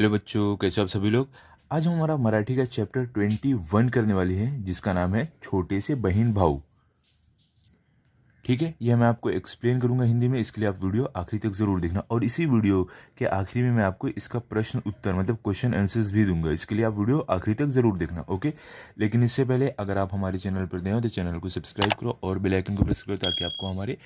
hello बच्चों कैसे हो आप सभी लोग आज हम हमारा मराठी का चैप्टर ट्वेंटी वन करने वाली है जिसका नाम है छोटे से बहन भाऊ ठीक है यह मैं आपको एक्सप्लेन करूंगा हिंदी में इसके लिए आप वीडियो आखिरी तक ज़रूर देखना और इसी वीडियो के आखिरी में मैं आपको इसका प्रश्न उत्तर मतलब क्वेश्चन आंसर्स भी दूंगा इसके लिए आप वीडियो आखिरी तक ज़रूर देखना ओके लेकिन इससे पहले अगर आप हमारे चैनल पर नए तो चैनल को सब्सक्राइब करो और बेलाइकन को प्रेस करो ताकि आपको हमारे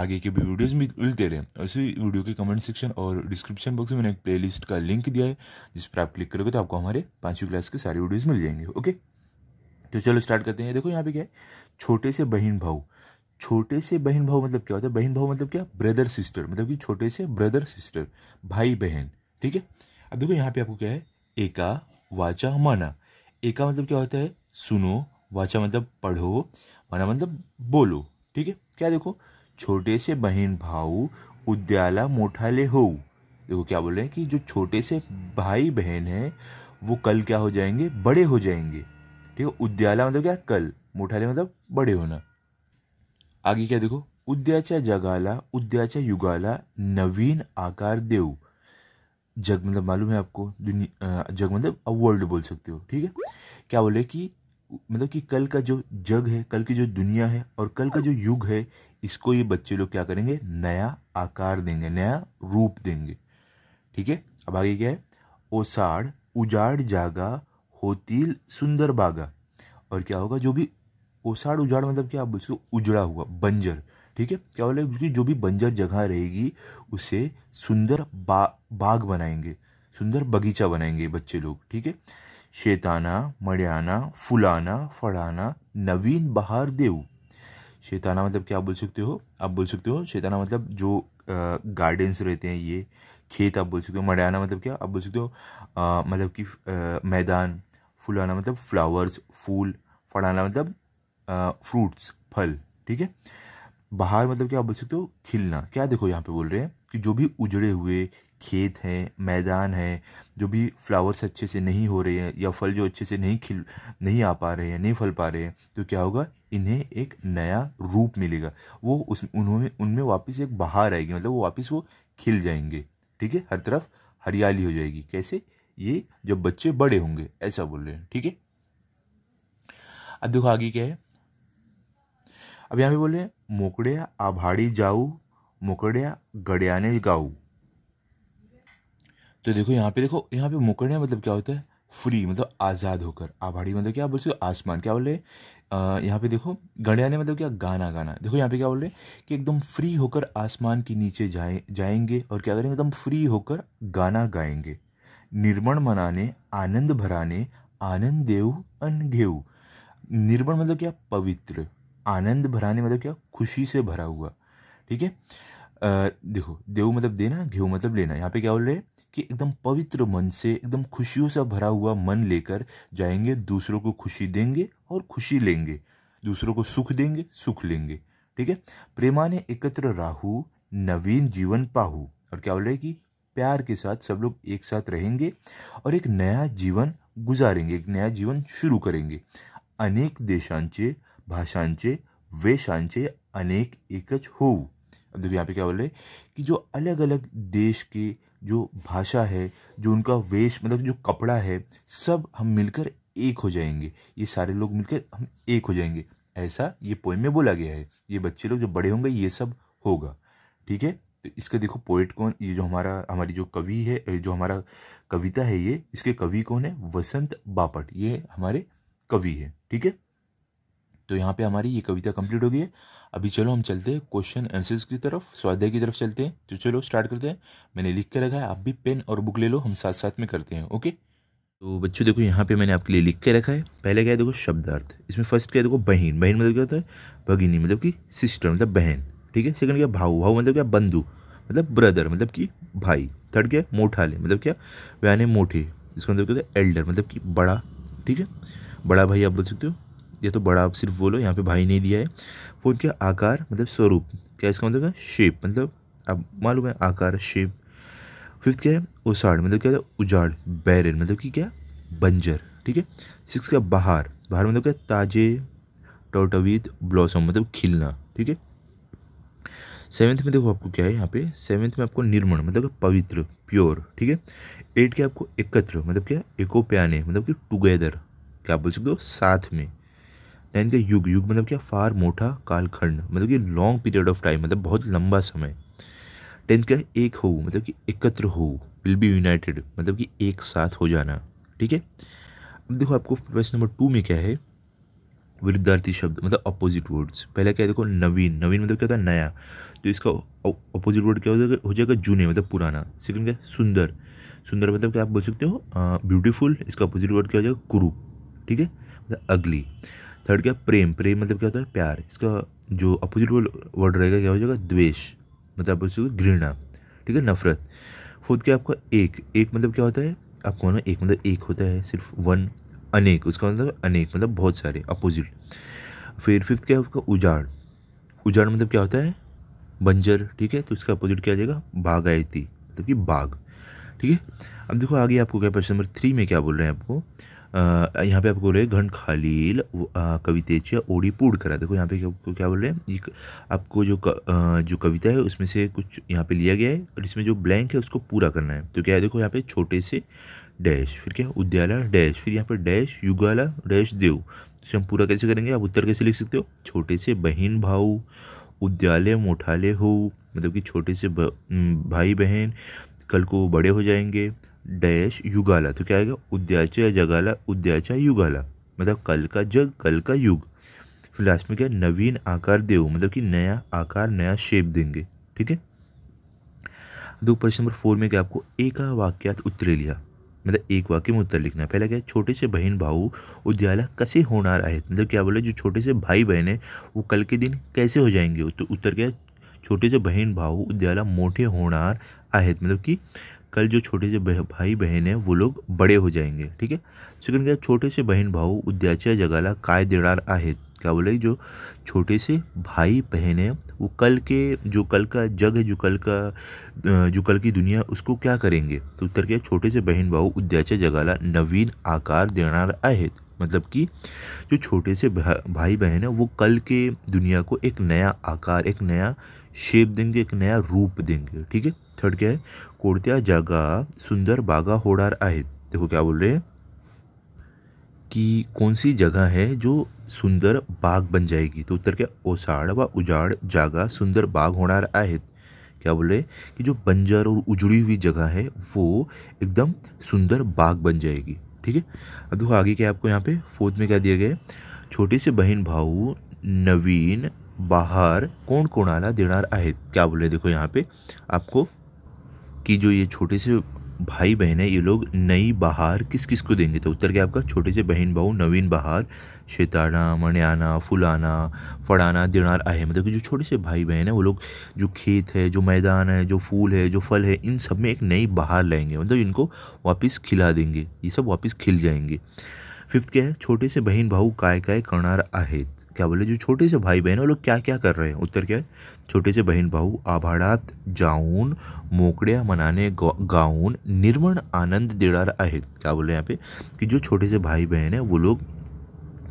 आगे के भी वीडियोज़ मिलते रहे और इसी वीडियो के कमेंट सेक्शन और डिस्क्रिप्शन बॉक्स में मैंने एक प्ले का लिंक दिया है जिस पर आप क्लिक करोगे तो आपको हमारे पांचवी क्लास के सारे वीडियोज़ मिल जाएंगे ओके तो चलो स्टार्ट करते हैं देखो यहाँ पे क्या है छोटे से बहन भाऊ छोटे से बहन भाव मतलब क्या होता है बहन भाव मतलब क्या ब्रदर सिस्टर मतलब कि छोटे से ब्रदर सिस्टर भाई बहन ठीक है अब देखो यहाँ पे आपको क्या है एका वाचा माना एका मतलब क्या होता है सुनो वाचा मतलब पढ़ो माना मतलब बोलो ठीक है क्या देखो छोटे से बहन भाऊ उद्याला मोठाले हो देखो क्या बोल रहे हैं कि जो छोटे से भाई बहन हैं वो कल क्या हो जाएंगे बड़े हो जाएंगे ठीक है उद्याला मतलब क्या कल मोठाले मतलब बड़े होना आगे क्या देखो उद्याचा जगाला उद्याचा युगाला नवीन आकार देव जग मतलब मालूम है आपको दुनिया जग मतलब अब वर्ल्ड बोल सकते हो ठीक है क्या बोले कि मतलब कि कल का जो जग है कल की जो दुनिया है और कल का जो युग है इसको ये बच्चे लोग क्या करेंगे नया आकार देंगे नया रूप देंगे ठीक है अब आगे क्या है ओसाड़ उजाड़ जागा होतील सुंदर बागा और क्या होगा जो भी ओसाड़ उजाड़ मतलब क्या आप बोल सकते हो उजड़ा हुआ बंजर ठीक है क्या बोले क्योंकि जो भी बंजर जगह रहेगी उसे सुंदर बा बाग बनाएंगे सुंदर बगीचा बनाएंगे बच्चे लोग ठीक है शेताना मड़ियाना फुलाना फड़ाना नवीन बहार देव शेताना मतलब क्या आप बोल सकते हो आप बोल सकते हो शेताना मतलब जो गार्डन्स रहते हैं ये खेत आप बोल सकते हो मड़ियाना मतलब क्या आप बोल सकते हो आ, मतलब कि मैदान फुलाना मतलब फ्लावर्स फूल फड़ाना मतलब फ्रूट्स फल ठीक है बाहर मतलब क्या आप बोल सकते हो खिलना क्या देखो यहाँ पे बोल रहे हैं कि जो भी उजड़े हुए खेत हैं मैदान हैं जो भी फ्लावर्स अच्छे से नहीं हो रहे हैं या फल जो अच्छे से नहीं खिल नहीं आ पा रहे हैं नहीं फल पा रहे हैं तो क्या होगा इन्हें एक नया रूप मिलेगा वो उस उन्होंने उनमें वापस एक बाहर आएगी मतलब वो वापस वो खिल जाएंगे ठीक है हर तरफ हरियाली हो जाएगी कैसे ये जब बच्चे बड़े होंगे ऐसा बोल रहे हैं ठीक है अब देखो आगे क्या है अब यहाँ पे बोले मुकड़िया आभाड़ी जाऊ मुकड़िया गड़ियाने गाऊ तो देखो यहाँ पे देखो यहाँ पे मुकड़िया मतलब क्या होता है फ्री मतलब आज़ाद होकर आभाड़ी मतलब क्या बोलते हो आसमान क्या बोले यहाँ पे देखो गड़ियाने मतलब क्या गाना गाना देखो यहाँ पे क्या बोले कि एकदम फ्री होकर आसमान के नीचे जाए जाएंगे और क्या करेंगे एकदम फ्री होकर गाना गाएंगे निर्मण मनाने आनंद भराने आनंद देव अन घेऊ निर्मण मतलब क्या पवित्र आनंद भराने मतलब क्या खुशी से भरा हुआ ठीक है देखो देव मतलब देना घेव मतलब लेना यहाँ पे क्या बोल रहे हैं कि एकदम पवित्र मन से एकदम खुशियों से भरा हुआ मन लेकर जाएंगे दूसरों को खुशी देंगे और खुशी लेंगे दूसरों को सुख देंगे सुख लेंगे ठीक है ने एकत्र राहु नवीन जीवन पाहु और क्या बोल रहे हैं कि प्यार के साथ सब लोग एक साथ रहेंगे और एक नया जीवन गुजारेंगे एक नया जीवन शुरू करेंगे अनेक देशांचे भाषांचे वेशांचे अनेक एकच हो अब देखो यहाँ पे क्या बोल रहे कि जो अलग अलग देश के जो भाषा है जो उनका वेश मतलब जो कपड़ा है सब हम मिलकर एक हो जाएंगे ये सारे लोग मिलकर हम एक हो जाएंगे ऐसा ये पोइम में बोला गया है ये बच्चे लोग जो बड़े होंगे ये सब होगा ठीक है तो इसका देखो पोइट कौन ये जो हमारा हमारी जो कवि है जो हमारा कविता है ये इसके कवि कौन है वसंत बापट ये हमारे कवि है ठीक है तो यहाँ पे हमारी ये कविता कंप्लीट हो गई है अभी चलो हम चलते हैं क्वेश्चन आंसर्स की तरफ स्वाध्याय की तरफ चलते हैं तो चलो स्टार्ट करते हैं मैंने लिख के रखा है आप भी पेन और बुक ले लो हम साथ साथ में करते हैं ओके तो बच्चों देखो यहाँ पे मैंने आपके लिए लिख के रखा है पहले क्या है देखो शब्दार्थ इसमें फर्स्ट क्या है देखो बहन बहन मतलब क्या होता है भगिनी मतलब कि सिस्टर मतलब बहन ठीक है सेकंड क्या भाऊ भाऊ मतलब क्या बंधु मतलब ब्रदर मतलब कि भाई थर्ड क्या है मोठाले मतलब क्या व्याने मोठे इसका मतलब क्या होता है एल्डर मतलब कि बड़ा ठीक है बड़ा भाई आप बोल सकते हो ये तो बड़ा आप सिर्फ बोलो यहाँ पे भाई नहीं दिया है फ़ोन के आकार मतलब स्वरूप क्या इसका मतलब है शेप मतलब अब मालूम है आकार शेप फिफ्थ क्या है ओसाड़ मतलब क्या है उजाड़ बैरन मतलब कि क्या बंजर ठीक है सिक्स क्या बहार बहार मतलब क्या ताजे टोटवीद ब्लॉसम मतलब खिलना ठीक है सेवन्थ में देखो आपको क्या है यहाँ पे सेवन्थ में आपको निर्मण मतलब पवित्र प्योर ठीक है एट क्या आपको एकत्र मतलब क्या एको प्याने मतलब कि टुगेदर क्या बोल सकते हो साथ में यानी का युग युग मतलब क्या फार मोटा कालखंड मतलब कि लॉन्ग पीरियड ऑफ टाइम मतलब बहुत लंबा समय टेंथ का एक हो मतलब कि एकत्र हो विल बी यूनाइटेड मतलब कि एक साथ हो जाना ठीक है अब देखो आपको प्रश्न नंबर टू में क्या है विरुद्धार्थी शब्द मतलब अपोजिट वर्ड्स पहला क्या है देखो नवीन नवीन मतलब क्या होता है नया तो इसका अपोजिट वर्ड क्या हो जाएगा हो जाएगा जूने मतलब पुराना सेकंड क्या सुंदर सुंदर मतलब क्या आप बोल सकते हो ब्यूटीफुल इसका अपोजिट वर्ड क्या हो जाएगा कुरु ठीक है मतलब अगली थर्ड क्या प्रेम प्रेम मतलब क्या होता है प्यार इसका जो अपोजिट वर्ड रहेगा क्या हो जाएगा द्वेष मतलब आप घृणा ठीक है नफरत फोर्थ क्या आपका एक एक मतलब क्या होता है आपको ना एक मतलब एक होता है सिर्फ वन अनेक उसका मतलब अनेक मतलब बहुत सारे अपोजिट फिर फिफ्थ क्या आपका उजाड़ उजाड़ मतलब क्या होता है बंजर ठीक है तो इसका अपोजिट क्या आ जाएगा बागायती मतलब कि बाघ ठीक है अब देखो आगे आपको क्या प्रश्न नंबर थ्री में क्या बोल रहे हैं आपको यहाँ पे आपको बोल रहे हैं घंट खालील कवितेच ओडी करा देखो यहाँ पे आपको क्या बोल रहे हैं आपको जो क, आ, जो कविता है उसमें से कुछ यहाँ पे लिया गया है और इसमें जो ब्लैंक है उसको पूरा करना है तो क्या है देखो यहाँ पे छोटे से डैश फिर क्या उद्यालय डैश फिर यहाँ पर डैश युगाला डैश देव इसे हम पूरा कैसे करेंगे आप उत्तर कैसे लिख सकते हो छोटे से बहन भाऊ उद्यालय मोठाले हो मतलब कि छोटे से भाई बहन कल को बड़े हो जाएंगे डैश युगाला तो क्या आएगा उद्याचा जगाला उद्याचा युगाला मतलब कल का जग कल का युग फिर लास्ट में क्या नवीन आकार देव मतलब कि नया आकार नया शेप देंगे ठीक है दो तो प्रश्न नंबर फोर में क्या आपको एक वाक्यात उत्तर लिया मतलब एक वाक्य में उत्तर लिखना पहला क्या छोटे से बहन भाऊ उद्याला कसे होना रहे मतलब क्या बोले जो छोटे से भाई बहन है वो कल के दिन कैसे हो जाएंगे तो उत्तर क्या छोटे से बहन भाऊ उद्याला मोटे होना आहेत मतलब कि कल जो छोटे से भाई बहन है वो लोग बडे हो जाएंगे ठीक है सेकंड छोटे से बहन भाऊ उद्याचा जगाला काय देना आहेत क्या बोले जो छोटे से भाई बहन है वो कल के जो कल का जग है जो कल का जो कल की दुनिया उसको क्या करेंगे तो उत्तर क्या छोटे से बहन भाऊ उद्याचा जगाला नवीन आकार देणार आहेत मतलब कि जो छोटे से भाई बहन है वो कल के दुनिया को एक नया आकार एक नया शेप देंगे एक नया रूप देंगे ठीक है थर्ड क्या है कोणत्या जागा सुंदर बागा होणार आहेत देखो क्या बोल रहे हैं कि कौन सी जगह है जो सुंदर बाग बन जाएगी तो उत्तर क्या ओसाड़ व उजाड़ जागा सुंदर बाग होना आहेत क्या बोल रहे कि जो बंजर और उजड़ी हुई जगह है वो एकदम सुंदर बाग बन जाएगी ठीक है अब देखो आगे क्या आपको यहाँ पे फोर्थ में क्या दिया गया छोटे से बहन भाऊ नवीन बाहर कौन कौन आला देना है क्या बोल रहे देखो यहाँ पे आपको कि जो ये छोटे से भाई बहन है ये लोग नई बहार किस किस को देंगे तो उत्तर क्या आपका छोटे से बहन भाऊ नवीन बहार शेताना मणियाना फुलाना फड़ाना दिनार आहे मतलब कि जो छोटे से भाई बहन है वो लोग जो खेत है जो मैदान है जो फूल है जो फल है इन सब में एक नई बहार लाएंगे मतलब इनको वापस खिला देंगे ये सब वापस खिल जाएंगे फिफ्थ क्या है छोटे से बहन भाऊ काय काय करणार आहेत क्या बोले जो छोटे से भाई बहन है वो लोग क्या क्या कर रहे हैं उत्तर क्या है छोटे से बहन भाऊ आभाड़ात जाऊन मोकड़िया मनाने गाउन निर्मण आनंद देणार आहेत क्या बोले यहाँ पे कि जो छोटे से भाई बहन है वो लोग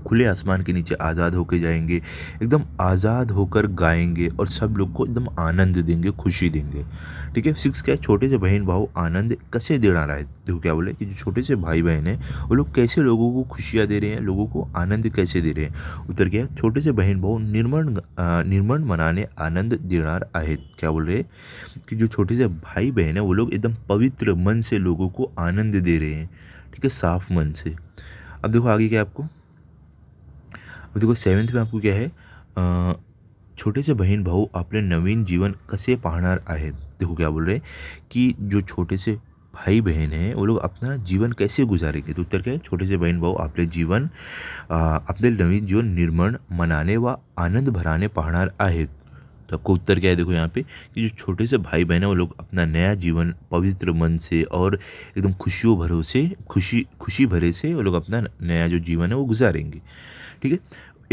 खुले आसमान के नीचे आज़ाद होकर जाएंगे एकदम आज़ाद होकर गाएंगे और सब लोग को एकदम आनंद देंगे खुशी देंगे ठीक है सिक्स क्या है छोटे से बहन भाव आनंद कैसे दे रहा है देखो क्या बोले कि जो छोटे से भाई बहन है वो लोग कैसे लोगों को खुशियाँ दे रहे हैं लोगों को आनंद कैसे दे रहे हैं उत्तर क्या छोटे से बहन भाव निर्मण निर्मण मनाने आनंद देना है क्या बोल रहे कि जो छोटे से भाई बहन है वो लोग एकदम पवित्र मन से लोगों को आनंद दे रहे हैं ठीक है साफ मन से अब देखो आगे क्या आपको अब देखो सेवन्थ में आपको क्या है छोटे से बहन भाऊ आपले नवीन जीवन कसे पहाड़ आहेत देखो क्या बोल रहे हैं कि जो छोटे से भाई बहन हैं वो लोग अपना जीवन कैसे गुजारेंगे तो उत्तर क्या है छोटे से बहन भाव अपने जीवन अपने नवीन जीवन निर्माण मनाने व आनंद भराने पहाड़ आए तो आपको उत्तर क्या है देखो यहाँ पे कि जो छोटे से भाई बहन है वो लोग अपना नया जीवन पवित्र मन से और एकदम खुशियों भरोसे खुशी खुशी भरे से वो लोग अपना नया जो जीवन है वो गुजारेंगे ठीक है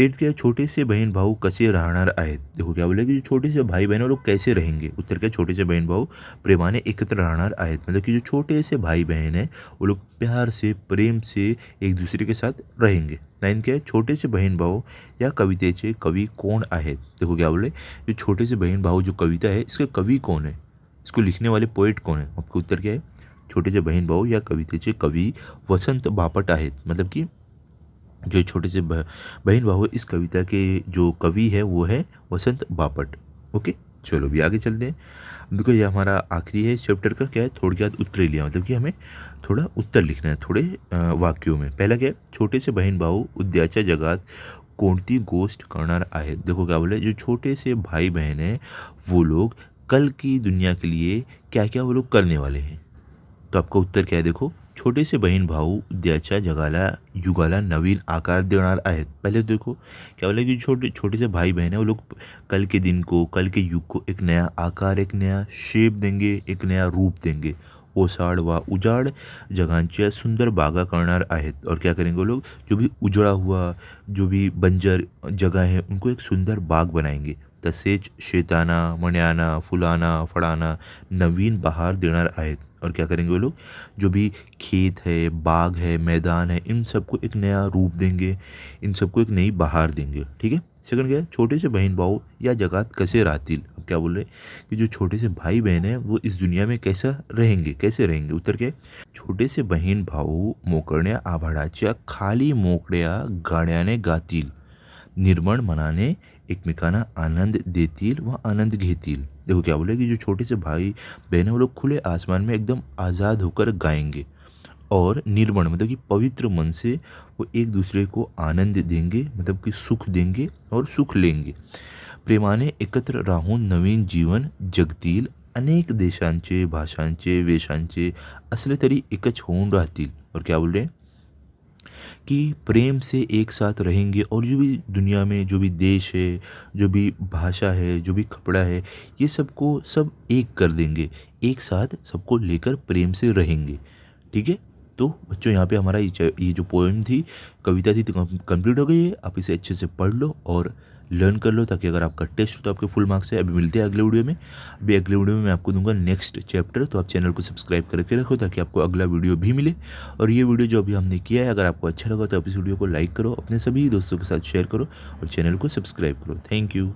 एट्थ छोटे से बहन भाऊ कसे रहना आहेत देखो क्या बोले कि जो छोटे से भाई बहन और लोग कैसे रहेंगे उत्तर क्या छोटे से बहन भाऊ प्रेमाने एकत्र रहना आहेत मतलब कि जो छोटे से भाई बहन है वो लोग प्यार से प्रेम से एक दूसरे के साथ रहेंगे नाइन क्या है छोटे से बहन भाऊ या कवितेचे कवि कौन आए देखो क्या बोले जो छोटे से बहन भाऊ जो कविता है इसका कवि कौन है इसको लिखने वाले पोइट कौन है आपके उत्तर क्या है छोटे से बहन भाऊ या कवितेचे कवि वसंत बापट आहेत मतलब कि जो छोटे से बहन भाव इस कविता के जो कवि है वो है वसंत बापट ओके चलो भी आगे चलते हैं देखो ये हमारा आखिरी है इस चैप्टर का क्या है थोड़ी याद उत्तर लिया मतलब कि हमें थोड़ा उत्तर लिखना है थोड़े वाक्यों में पहला क्या है छोटे से बहन भाऊ उद्याचा जगात कोणती गोष्ट करना आए देखो क्या बोले जो छोटे से भाई बहन हैं वो लोग कल की दुनिया के लिए क्या क्या वो लोग करने वाले हैं तो आपका उत्तर क्या है देखो छोटे से बहन भाऊ द्याच्या जगाला युगाला नवीन आकार देणार आहेत पहले तो देखो क्या बोला कि छोटे छोटे से भाई बहन है वो लोग कल के दिन को कल के युग को एक नया आकार एक नया शेप देंगे एक नया रूप देंगे ओसाड व उजाड जगांच्या सुंदर बागा करणार आहेत और क्या करेंगे वो लोग जो भी उजड़ा हुआ जो भी बंजर जगह है उनको एक सुंदर बाग बनाएंगे तसेच शेताना मण्याना फुलाना फळाना नवीन बहार देणार आहेत और क्या करेंगे वो लोग जो भी खेत है बाग है मैदान है इन सबको एक नया रूप देंगे इन सबको एक नई बहार देंगे ठीक है सेकंड क्या है छोटे से बहन भाव या जगत कैसे रातिल अब क्या बोल रहे हैं कि जो छोटे से भाई बहन हैं वो इस दुनिया में कैसा रहेंगे कैसे रहेंगे उत्तर क्या छोटे से बहन भाऊ मोकड़िया आभाड़ाचिया खाली मोकड़िया गाड़िया ने गातील निर्मण मनाने एकमेकांना आनंद देतील व आनंद घेतील देखो क्या बोले कि जो छोटे से भाई बहन है वो लोग खुले आसमान में एकदम आज़ाद होकर गाएंगे और निर्मण मतलब कि पवित्र मन से वो एक दूसरे को आनंद देंगे मतलब कि सुख देंगे और सुख लेंगे प्रेमाने एकत्र राहून नवीन जीवन जगतील अनेक देशांचे भाषांचे वेशांचे असले तरी एकच होऊन राहतील और क्या बोल रहे हैं कि प्रेम से एक साथ रहेंगे और जो भी दुनिया में जो भी देश है जो भी भाषा है जो भी कपड़ा है ये सबको सब एक कर देंगे एक साथ सबको लेकर प्रेम से रहेंगे ठीक है तो बच्चों यहाँ पे हमारा ये जो पोएम थी कविता थी तो कंप्लीट हो गई है आप इसे अच्छे से पढ़ लो और लर्न कर लो ताकि अगर आपका टेस्ट हो तो आपके फुल मार्क्स है अभी मिलते हैं अगले वीडियो में अभी अगले वीडियो में मैं आपको दूंगा नेक्स्ट चैप्टर तो आप चैनल को सब्सक्राइब करके रखो ताकि आपको अगला वीडियो भी मिले और ये वीडियो जो अभी हमने किया है अगर आपको अच्छा लगा तो आप इस वीडियो को लाइक करो अपने सभी दोस्तों के साथ शेयर करो और चैनल को सब्सक्राइब करो थैंक यू